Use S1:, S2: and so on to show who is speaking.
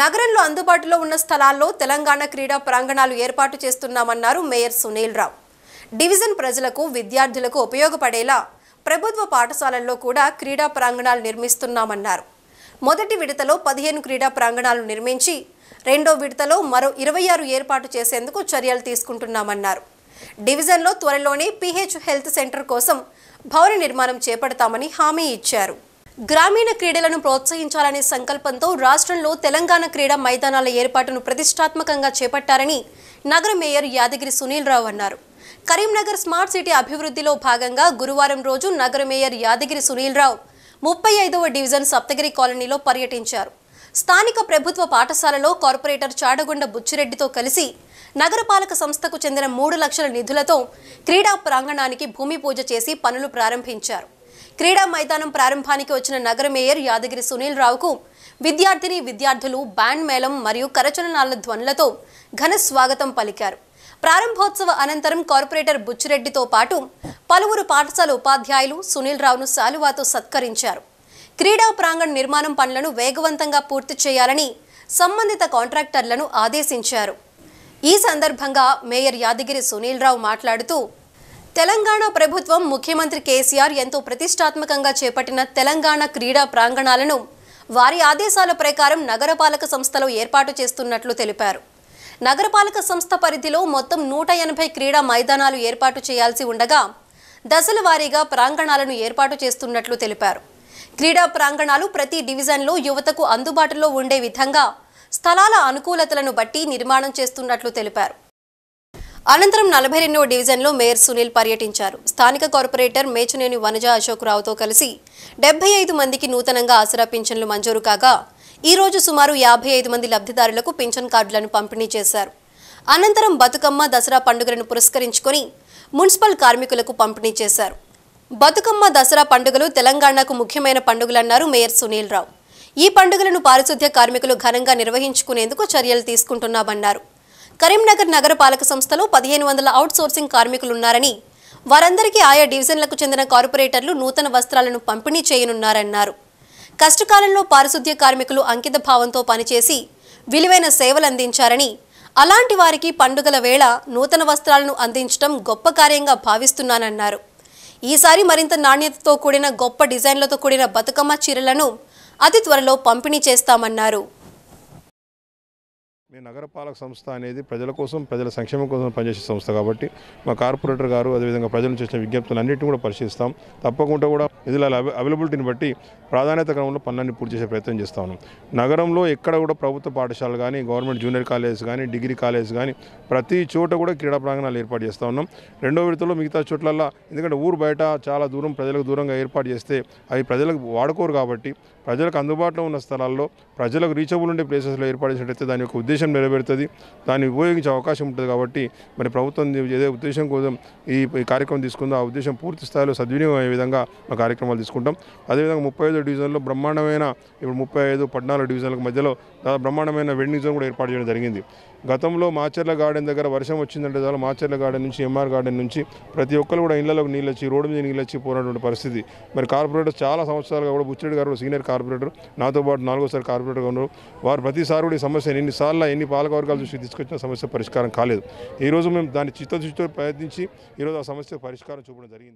S1: నగరంలో అందుబాటులో ఉన్న స్థలాల్లో తెలంగాణ క్రీడా ప్రాంగణాలు ఏర్పాటు చేస్తున్నామన్నారు మేయర్ సునీల్ రావు డివిజన్ ప్రజలకు విద్యార్థులకు ఉపయోగపడేలా ప్రభుత్వ పాఠశాలల్లో కూడా క్రీడా ప్రాంగణాలు నిర్మిస్తున్నామన్నారు మొదటి విడతలో పదిహేను క్రీడా ప్రాంగణాలు నిర్మించి రెండో విడతలో మరో ఇరవై ఆరు ఏర్పాటు చేసేందుకు చర్యలు తీసుకుంటున్నామన్నారు డివిజన్లో త్వరలోనే పీహెచ్ హెల్త్ సెంటర్ కోసం భవన నిర్మాణం చేపడతామని హామీ ఇచ్చారు గ్రామీణ క్రీడలను ప్రోత్సహించాలనే సంకల్పంతో రాష్ట్రంలో తెలంగాణ క్రీడా మైదానాల ఏర్పాటును ప్రతిష్టాత్మకంగా చేపట్టారని నగర మేయర్ యాదగిరి సునీల్ రావు అన్నారు కరీంనగర్ స్మార్ట్ సిటీ అభివృద్ధిలో భాగంగా గురువారం రోజు నగర మేయర్ యాదగిరి సునీల్ రావు ముప్పై ఐదవ డివిజన్ సప్తగిరి కాలనీలో పర్యటించారు స్థానిక ప్రభుత్వ పాఠశాలలో కార్పొరేటర్ చాడగొండ బుచ్చిరెడ్డితో కలిసి నగరపాలక సంస్థకు చెందిన మూడు లక్షల నిధులతో క్రీడా ప్రాంగణానికి భూమి పూజ చేసి పనులు ప్రారంభించారు క్రీడా మైదానం ప్రారంభానికి వచ్చిన నగర మేయర్ యాదగిరి సునీల్ రావుకు విద్యార్థిని విద్యార్థులు బ్యాండ్ మేళం మరియు కరచలనాల ధ్వనులతో ఘన స్వాగతం పలికారు ప్రారంభోత్సవ అనంతరం కార్పొరేటర్ బుచ్చిరెడ్డితో పాటు పలువురు పాఠశాల ఉపాధ్యాయులు సునీల్ రావును శాలువాతో సత్కరించారు క్రీడా ప్రాంగణ నిర్మాణం పనులను వేగవంతంగా పూర్తి చేయాలని సంబంధిత కాంట్రాక్టర్లను ఆదేశించారు ఈ సందర్భంగా మేయర్ యాదగిరి సునీల్ రావు మాట్లాడుతూ తెలంగాణ ప్రభుత్వం ముఖ్యమంత్రి కేసీఆర్ ఎంతో ప్రతిష్టాత్మకంగా చేపట్టిన తెలంగాణ క్రీడా ప్రాంగణాలను వారి ఆదేశాల ప్రకారం నగరపాలక సంస్థలో ఏర్పాటు చేస్తున్నట్లు తెలిపారు నగరపాలక సంస్థ పరిధిలో మొత్తం నూట ఎనభై క్రీడా మైదానాలు ఏర్పాటు చేయాల్సి ఉండగా దశల వారీగా ప్రాంగణాలను ఏర్పాటు చేస్తున్నట్లు తెలిపారు క్రీడా ప్రాంగణాలు ప్రతి డివిజన్లో యువతకు అందుబాటులో ఉండే విధంగా స్థలాల అనుకూలతలను బట్టి నిర్మాణం చేస్తున్నట్లు తెలిపారు అనంతరం నలభై రెండవ డివిజన్లో మేయర్ సునీల్ పర్యటించారు స్థానిక కార్పొరేటర్ మేచునేని వనజ అశోక్రావుతో కలిసి డెబ్బై ఐదు మందికి నూతనంగా ఆసరా పింఛన్లు మంజూరు కాగా ఈ రోజు సుమారు యాభై ఐదు మంది లబ్ధిదారులకు పింఛన్ కార్డులను పంపిణీ చేశారు అనంతరం బతుకమ్మ దసరా పండుగలను పురస్కరించుకొని మున్సిపల్ కార్మికులకు పంపిణీ చేశారు బతుకమ్మ దసరా పండుగలు తెలంగాణకు ముఖ్యమైన పండుగలన్నారు మేయర్ సునీల్ రావు ఈ పండుగలను పారిశుద్ధ్య కార్మికులు ఘనంగా నిర్వహించుకునేందుకు చర్యలు తీసుకుంటున్నామన్నారు కరీంనగర్ నగరపాలక సంస్థలో పదిహేను వందల అవుట్సోర్సింగ్ కార్మికులున్నారని వారందరికీ ఆయా డివిజన్లకు చెందిన కార్పొరేటర్లు నూతన వస్త్రాలను పంపిణీ చేయనున్నారన్నారు కష్టకాలంలో పారిశుద్ధ్య కార్మికులు అంకిత భావంతో పనిచేసి విలువైన సేవలందించారని అలాంటి వారికి పండుగల వేళ నూతన వస్త్రాలను అందించడం గొప్ప కార్యంగా భావిస్తున్నానన్నారు ఈసారి మరింత నాణ్యతతో కూడిన గొప్ప డిజైన్లతో కూడిన బతుకమ్మ చీరలను అతి త్వరలో పంపిణీ చేస్తామన్నారు
S2: మేము నగరపాలక సంస్థ అనేది ప్రజల కోసం ప్రజల సంక్షేమం కోసం పనిచేసే సంస్థ కాబట్టి మా కార్పొరేటర్ గారు అదేవిధంగా నుంచి చేసిన విజ్ఞప్తులు అన్నింటినీ కూడా పరిశీలిస్తాం తప్పకుండా కూడా నిధుల అవైలబిలిటీని బట్టి ప్రాధాన్యత క్రమంలో పనులన్నీ పూర్తి చేసే ప్రయత్నం చేస్తాను నగరంలో ఎక్కడ కూడా ప్రభుత్వ పాఠశాలలు కానీ గవర్నమెంట్ జూనియర్ కాలేజ్ కానీ డిగ్రీ కాలేజ్ కానీ ప్రతి చోట కూడా క్రీడా ప్రాంగణాలు ఏర్పాటు చేస్తూ ఉన్నాం రెండో విడతలో మిగతా చోట్లల్లో ఎందుకంటే ఊరు బయట చాలా దూరం ప్రజలకు దూరంగా ఏర్పాటు చేస్తే అవి ప్రజలకు వాడుకోరు కాబట్టి ప్రజలకు అందుబాటులో ఉన్న స్థలాల్లో ప్రజలకు రీచబుల్ ఉండే ప్లేసెస్లో ఏర్పాటు చేసినట్టయితే దాని యొక్క ఉద్దేశం ఉద్దేశం నెరవేరుతుంది దాన్ని ఉపయోగించే అవకాశం ఉంటుంది కాబట్టి మరి ప్రభుత్వం ఏదే ఉద్దేశం కోసం ఈ కార్యక్రమం తీసుకుందో ఆ ఉద్దేశం పూర్తి స్థాయిలో సద్వినియోగం అయ్యే విధంగా మా కార్యక్రమాలు తీసుకుంటాం అదేవిధంగా ముప్పై ఐదు డివిజన్లో బ్రహ్మాండమైన ఇప్పుడు ముప్పై ఐదు పద్నాలుగు డివిజన్లకు మధ్యలో బ్రహ్మాండమైన వెండింగ్ జోన్ కూడా ఏర్పాటు చేయడం జరిగింది గతంలో మాచర్ల గార్డెన్ దగ్గర వర్షం వచ్చిందంటే చాలా మాచర్ల గార్డెన్ నుంచి ఎంఆర్ గార్డెన్ నుంచి ప్రతి ఒక్కరు కూడా ఇళ్లలోకి నీళ్ళు వచ్చి రోడ్డు మీద నీళ్ళు వచ్చి పోయినటువంటి పరిస్థితి మరి కార్పొరేటర్ చాలా సంవత్సరాలుగా కూడా బుచ్చిరెడ్డి గారు సీనియర్ కార్పొరేటర్ నాతో పాటు నాలుగోసారి కార్పొరేటర్గా ఉన్నారు వారు ప్రతిసారి కూడా ఈ సమస్య ఎన్నిసార్లు వల్ల ఎన్ని పాలకవర్గాల దృష్టికి తీసుకొచ్చిన సమస్య పరిష్కారం కాలేదు ఈరోజు మేము దాన్ని చిత్తశుద్ధితో ప్రయత్నించి ఈరోజు ఆ సమస్య పరిష్కారం చూపడం జరిగింది